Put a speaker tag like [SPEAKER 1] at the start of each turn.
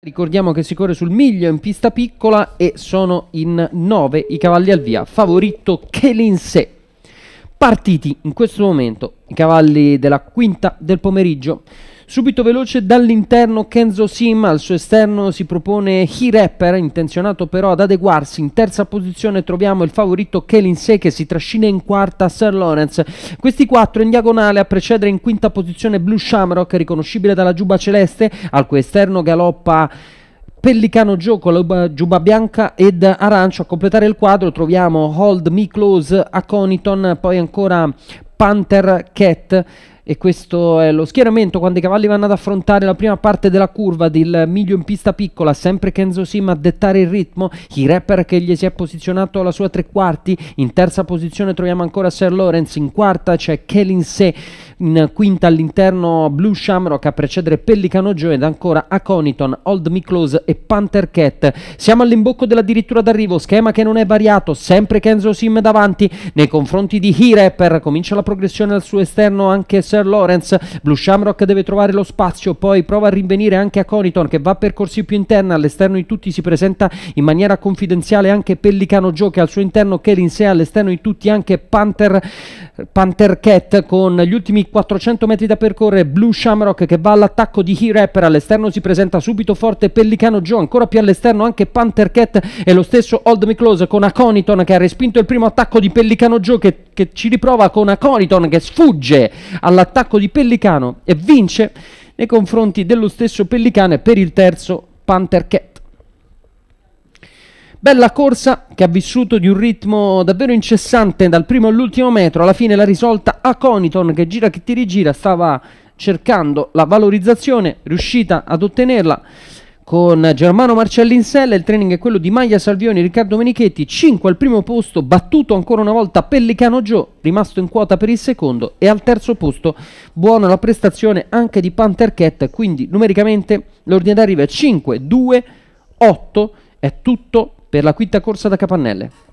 [SPEAKER 1] Ricordiamo che si corre sul miglio in pista piccola e sono in 9 i cavalli al via, favorito Chelinsè. Partiti in questo momento i cavalli della quinta del pomeriggio. Subito veloce dall'interno Kenzo Sim, al suo esterno si propone He Rapper, intenzionato però ad adeguarsi. In terza posizione troviamo il favorito Kelin Kelinsey che si trascina in quarta Sir Lawrence. Questi quattro in diagonale a precedere in quinta posizione Blue Shamrock, riconoscibile dalla giubba celeste, al cui esterno galoppa Pellicano Joe con la giubba bianca ed arancio. A completare il quadro troviamo Hold Me Close a Coniton, poi ancora Panther Cat e questo è lo schieramento quando i cavalli vanno ad affrontare la prima parte della curva del miglio in pista piccola, sempre Kenzo Sim a dettare il ritmo, il rapper che gli si è posizionato alla sua tre quarti, in terza posizione troviamo ancora Sir Lawrence, in quarta c'è Kelin Se, in quinta all'interno Blue Shamrock a precedere Pellicano Joe ed ancora Aconiton, Old Me Close e Panther Cat. Siamo all'imbocco dell'addirittura d'arrivo, schema che non è variato, sempre Kenzo Sim davanti nei confronti di He Rapper, comincia la progressione al suo esterno anche Sir Sir Lawrence. Blue Shamrock deve trovare lo spazio, poi prova a rinvenire anche a Coniton che va per corsi più interna, all'esterno di tutti si presenta in maniera confidenziale anche Pellicano Joe che al suo interno Kelin Se all'esterno di tutti anche Panther Panther Cat con gli ultimi 400 metri da percorrere, Blue Shamrock che va all'attacco di He-Rapper, all'esterno si presenta subito forte Pellicano Joe, ancora più all'esterno anche Panther Cat e lo stesso Old Me con Aconiton che ha respinto il primo attacco di Pellicano Joe che, che ci riprova con Aconiton che sfugge all'attacco di Pellicano e vince nei confronti dello stesso Pellicano per il terzo Panther Cat. Bella corsa che ha vissuto di un ritmo davvero incessante dal primo all'ultimo metro, alla fine la risolta a Coniton che gira che ti rigira, stava cercando la valorizzazione, riuscita ad ottenerla con Germano Marcellin Sella. il training è quello di Maglia Salvioni, Riccardo Menichetti, 5 al primo posto, battuto ancora una volta Pellicano Gio, rimasto in quota per il secondo e al terzo posto buona la prestazione anche di Panther Cat, quindi numericamente l'ordine d'arrivo è 5, 2, 8, è tutto per la quinta corsa da Capannelle.